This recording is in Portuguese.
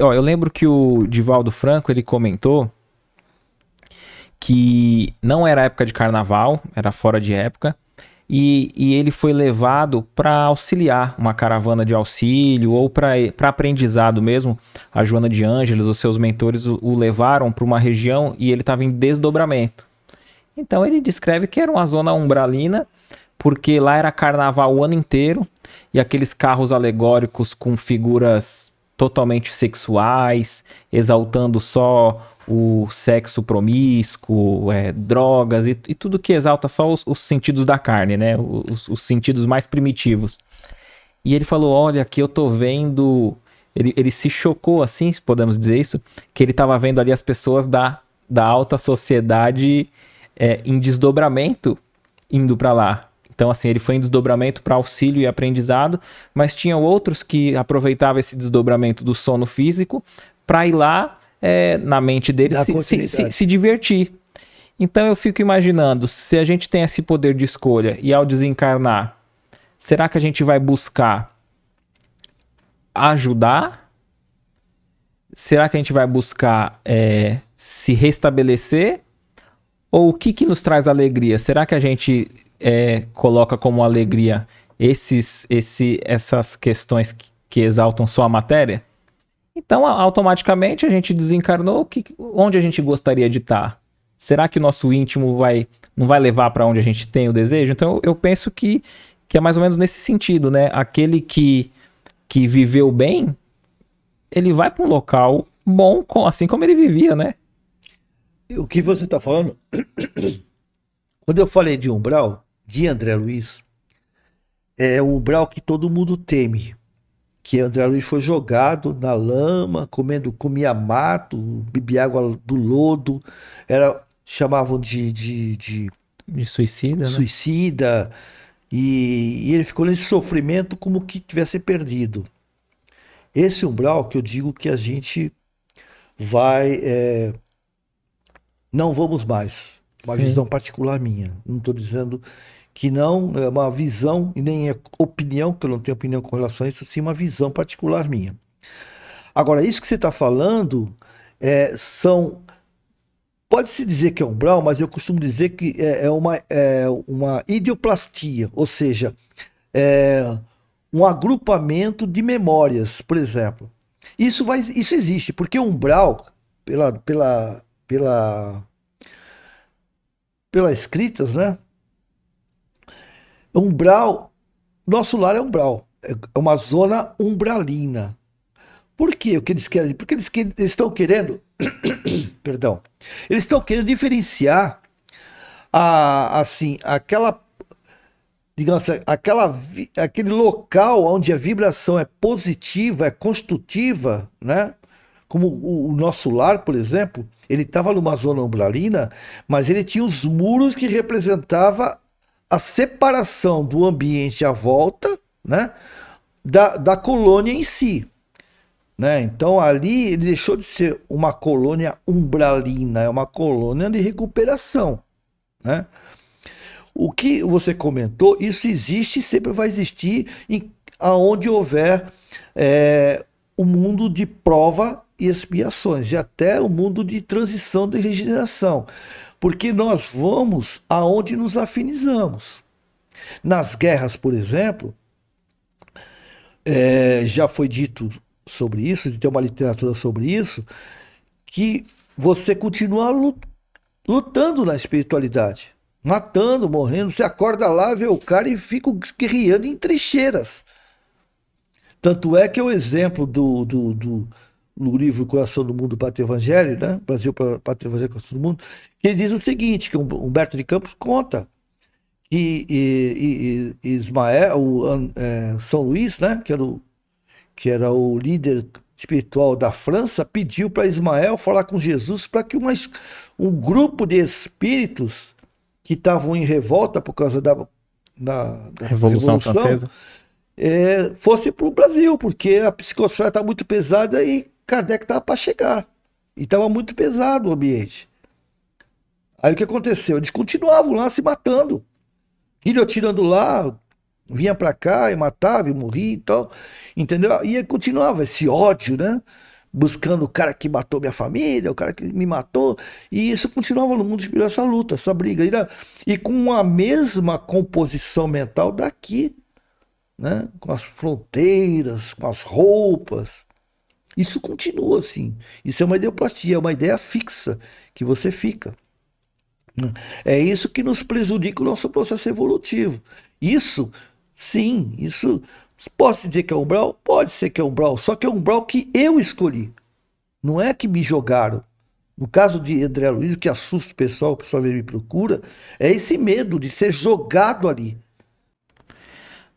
Ó, eu lembro que o Divaldo Franco ele comentou que não era época de carnaval, era fora de época, e, e ele foi levado para auxiliar uma caravana de auxílio ou para aprendizado mesmo. A Joana de Ângeles, os seus mentores, o, o levaram para uma região e ele estava em desdobramento. Então ele descreve que era uma zona umbralina, porque lá era carnaval o ano inteiro e aqueles carros alegóricos com figuras totalmente sexuais, exaltando só o sexo promíscuo, é, drogas e, e, tudo que exalta só os, os sentidos da carne, né? Os, os, sentidos mais primitivos. E ele falou: Olha, aqui eu tô vendo. Ele, ele se chocou, assim, podemos dizer isso, que ele estava vendo ali as pessoas da, da alta sociedade é, em desdobramento indo para lá. Então, assim, ele foi em desdobramento para auxílio e aprendizado, mas tinha outros que aproveitavam esse desdobramento do sono físico para ir lá, é, na mente deles, se, se, se, se divertir. Então, eu fico imaginando, se a gente tem esse poder de escolha e ao desencarnar, será que a gente vai buscar ajudar? Será que a gente vai buscar é, se restabelecer? Ou o que, que nos traz alegria? Será que a gente é, coloca como alegria esses, esse, essas questões que, que exaltam só a matéria? Então, automaticamente a gente desencarnou que, onde a gente gostaria de estar. Será que o nosso íntimo vai não vai levar para onde a gente tem o desejo? Então, eu penso que, que é mais ou menos nesse sentido, né? Aquele que, que viveu bem, ele vai para um local bom, assim como ele vivia, né? O que você está falando? Quando eu falei de umbral, de André Luiz é o umbral que todo mundo teme. Que André Luiz foi jogado na lama, comendo, comia mato, bebia água do lodo, era chamavam de, de, de, de suicida. Né? Suicida. Né? E, e ele ficou nesse sofrimento como que tivesse perdido. Esse é umbral que eu digo que a gente vai. É, não vamos mais. Uma Sim. visão particular minha. Não estou dizendo que não é uma visão e nem é opinião, que eu não tenho opinião com relação a isso, sim uma visão particular minha. Agora, isso que você está falando é, são. Pode-se dizer que é um umbral, mas eu costumo dizer que é, é uma, é uma idioplastia, ou seja, é um agrupamento de memórias, por exemplo. Isso, vai, isso existe, porque um umbral, pela, pela, pela, pelas escritas, né? É umbral, nosso lar é umbral, é, é uma zona umbralina. Por quê? O que eles querem? Porque eles, que, eles estão querendo, perdão, eles estão querendo diferenciar a, assim, aquela, digamos, assim, aquela, aquele local onde a vibração é positiva, é construtiva, né? Como o, o nosso lar, por exemplo, ele estava numa zona umbralina, mas ele tinha os muros que representava a separação do ambiente à volta, né? Da, da colônia em si. Né? Então ali ele deixou de ser uma colônia umbralina, é uma colônia de recuperação. Né? O que você comentou, isso existe e sempre vai existir em, aonde houver é, o mundo de prova e expiações, e até o mundo de transição de regeneração porque nós vamos aonde nos afinizamos. Nas guerras, por exemplo, é, já foi dito sobre isso, tem uma literatura sobre isso, que você continua lutando na espiritualidade, matando, morrendo. Você acorda lá, vê o cara e fica guerreando em trincheiras. Tanto é que o exemplo do, do, do no livro Coração do Mundo, Pátria Evangelho, né? Brasil para Pátria Evangelho, Coração do Mundo, que ele diz o seguinte, que Humberto de Campos conta que e, e, e Ismael, o, é, São Luís, né? Que era, o, que era o líder espiritual da França, pediu para Ismael falar com Jesus para que uma, um grupo de espíritos que estavam em revolta por causa da, da, da Revolução, Revolução Francesa é, fosse para o Brasil, porque a psicosfera está muito pesada e Kardec estava para chegar. E estava muito pesado o ambiente. Aí o que aconteceu? Eles continuavam lá se matando. Guilhotinando lá, vinha para cá e matava e morria e tal. Entendeu? E continuava esse ódio, né? Buscando o cara que matou minha família, o cara que me matou. E isso continuava no mundo espiritual, essa luta, essa briga. E com a mesma composição mental daqui. Né? Com as fronteiras, com as roupas, isso continua assim. Isso é uma ideoplastia, é uma ideia fixa que você fica. É isso que nos prejudica o nosso processo evolutivo. Isso, sim, isso. Posso dizer que é umbral? Pode ser que é umbral, só que é umbral que eu escolhi. Não é que me jogaram. No caso de André Luiz, que assusta o pessoal, o pessoal vem me procura, é esse medo de ser jogado ali.